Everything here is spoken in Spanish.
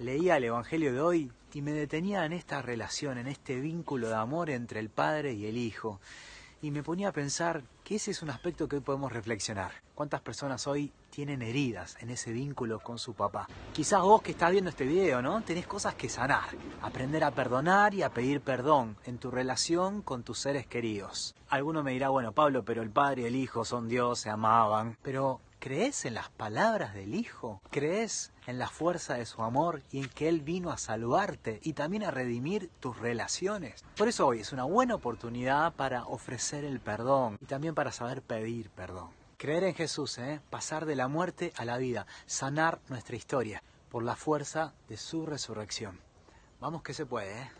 leía el Evangelio de hoy y me detenía en esta relación, en este vínculo de amor entre el Padre y el Hijo. Y me ponía a pensar que ese es un aspecto que hoy podemos reflexionar. ¿Cuántas personas hoy tienen heridas en ese vínculo con su papá? Quizás vos que estás viendo este video, ¿no? Tenés cosas que sanar, aprender a perdonar y a pedir perdón en tu relación con tus seres queridos. Alguno me dirá, bueno, Pablo, pero el Padre y el Hijo son Dios, se amaban. Pero ¿Crees en las palabras del Hijo? ¿Crees en la fuerza de su amor y en que Él vino a salvarte y también a redimir tus relaciones? Por eso hoy es una buena oportunidad para ofrecer el perdón y también para saber pedir perdón. Creer en Jesús, ¿eh? pasar de la muerte a la vida, sanar nuestra historia por la fuerza de su resurrección. Vamos que se puede, ¿eh?